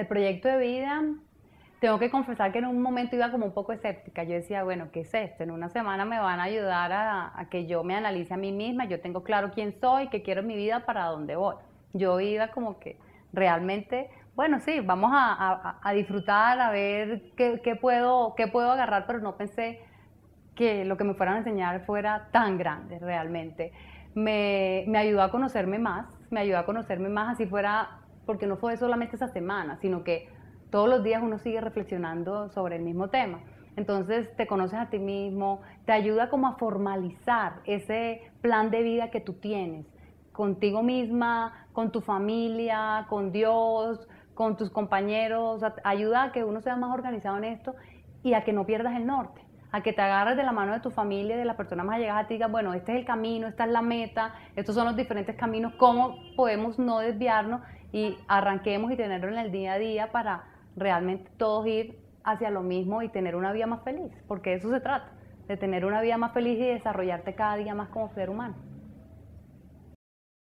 el proyecto de vida, tengo que confesar que en un momento iba como un poco escéptica. Yo decía, bueno, ¿qué es esto? En una semana me van a ayudar a, que yo me analice a mí misma, yo tengo claro quién soy, qué quiero en mi vida, para dónde voy. Yo iba como que realmente, bueno, sí, vamos a, disfrutar, a ver qué, qué, puedo, qué puedo agarrar, pero no pensé que lo que me fueran a enseñar fuera tan grande realmente. Me, me ayudó a conocerme más, me ayudó a conocerme más, así fuera porque no fue solamente esa semana, sino que todos los días uno sigue reflexionando sobre el mismo tema. Entonces te conoces a ti mismo, te ayuda como a formalizar ese plan de vida que tú tienes contigo misma, con tu familia, con Dios, con tus compañeros, ayuda a que uno sea más organizado en esto y a que no pierdas el norte a que te agarres de la mano de tu familia, de la persona más allegada a ti, y digas, bueno, este es el camino, esta es la meta, estos son los diferentes caminos, cómo podemos no desviarnos y arranquemos y tenerlo en el día a día para realmente todos ir hacia lo mismo y tener una vida más feliz, porque de eso se trata, de tener una vida más feliz y desarrollarte cada día más como ser humano.